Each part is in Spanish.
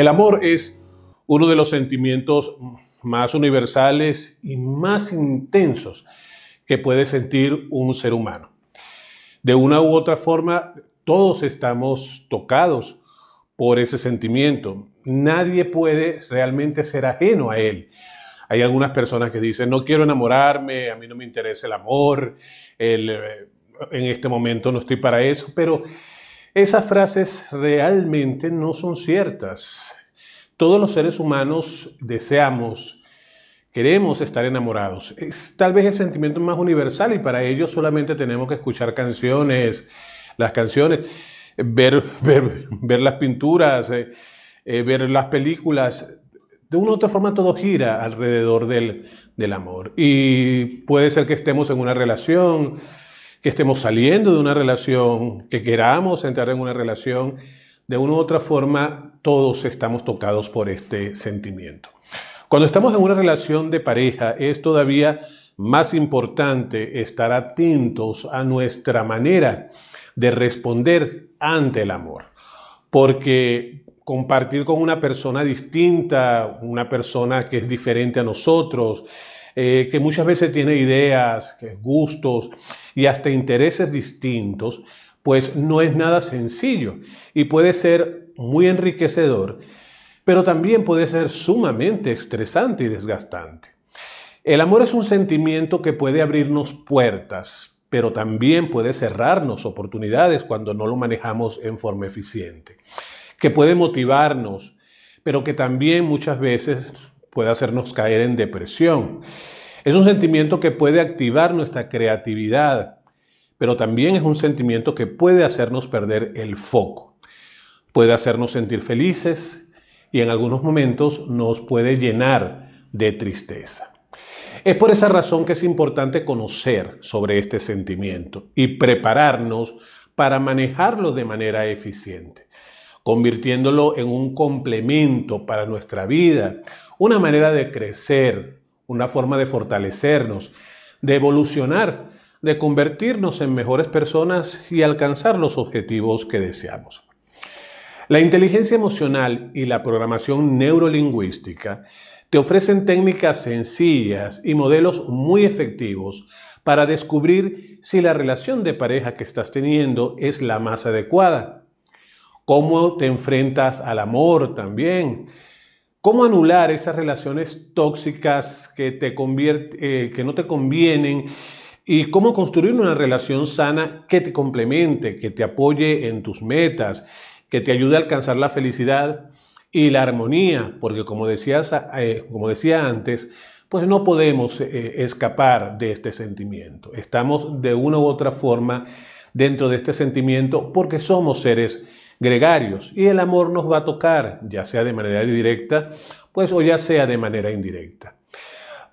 El amor es uno de los sentimientos más universales y más intensos que puede sentir un ser humano. De una u otra forma, todos estamos tocados por ese sentimiento. Nadie puede realmente ser ajeno a él. Hay algunas personas que dicen, no quiero enamorarme, a mí no me interesa el amor, eh, en este momento no estoy para eso, pero esas frases realmente no son ciertas. Todos los seres humanos deseamos, queremos estar enamorados. Es tal vez el sentimiento más universal y para ello solamente tenemos que escuchar canciones, las canciones, ver, ver, ver las pinturas, eh, eh, ver las películas. De una u otra forma todo gira alrededor del, del amor. Y puede ser que estemos en una relación, que estemos saliendo de una relación, que queramos entrar en una relación, de una u otra forma todos estamos tocados por este sentimiento. Cuando estamos en una relación de pareja es todavía más importante estar atentos a nuestra manera de responder ante el amor, porque compartir con una persona distinta, una persona que es diferente a nosotros, eh, que muchas veces tiene ideas, gustos y hasta intereses distintos, pues no es nada sencillo y puede ser muy enriquecedor, pero también puede ser sumamente estresante y desgastante. El amor es un sentimiento que puede abrirnos puertas, pero también puede cerrarnos oportunidades cuando no lo manejamos en forma eficiente, que puede motivarnos, pero que también muchas veces puede hacernos caer en depresión. Es un sentimiento que puede activar nuestra creatividad, pero también es un sentimiento que puede hacernos perder el foco. Puede hacernos sentir felices y en algunos momentos nos puede llenar de tristeza. Es por esa razón que es importante conocer sobre este sentimiento y prepararnos para manejarlo de manera eficiente convirtiéndolo en un complemento para nuestra vida, una manera de crecer, una forma de fortalecernos, de evolucionar, de convertirnos en mejores personas y alcanzar los objetivos que deseamos. La inteligencia emocional y la programación neurolingüística te ofrecen técnicas sencillas y modelos muy efectivos para descubrir si la relación de pareja que estás teniendo es la más adecuada cómo te enfrentas al amor también. ¿Cómo anular esas relaciones tóxicas que, te eh, que no te convienen? ¿Y cómo construir una relación sana que te complemente, que te apoye en tus metas, que te ayude a alcanzar la felicidad y la armonía? Porque como, decías, eh, como decía antes, pues no podemos eh, escapar de este sentimiento. Estamos de una u otra forma dentro de este sentimiento porque somos seres gregarios y el amor nos va a tocar, ya sea de manera directa, pues o ya sea de manera indirecta.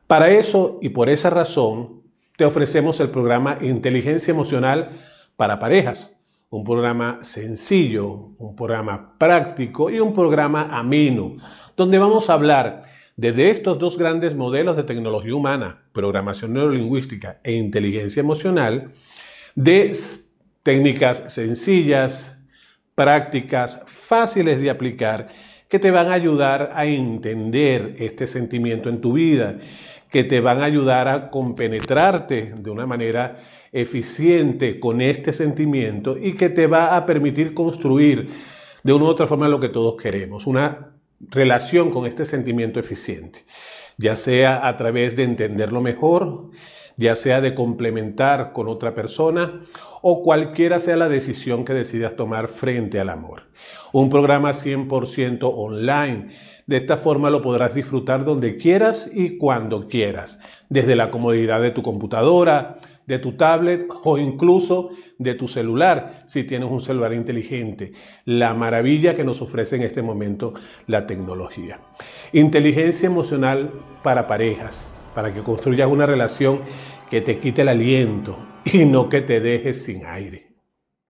Para eso y por esa razón te ofrecemos el programa Inteligencia Emocional para Parejas, un programa sencillo, un programa práctico y un programa amino donde vamos a hablar desde estos dos grandes modelos de tecnología humana, programación neurolingüística e inteligencia emocional, de técnicas sencillas, prácticas fáciles de aplicar que te van a ayudar a entender este sentimiento en tu vida, que te van a ayudar a compenetrarte de una manera eficiente con este sentimiento y que te va a permitir construir de una u otra forma lo que todos queremos, una relación con este sentimiento eficiente, ya sea a través de entenderlo mejor, ya sea de complementar con otra persona o cualquiera sea la decisión que decidas tomar frente al amor. Un programa 100% online. De esta forma lo podrás disfrutar donde quieras y cuando quieras, desde la comodidad de tu computadora, de tu tablet o incluso de tu celular, si tienes un celular inteligente. La maravilla que nos ofrece en este momento la tecnología. Inteligencia emocional para parejas para que construyas una relación que te quite el aliento y no que te dejes sin aire.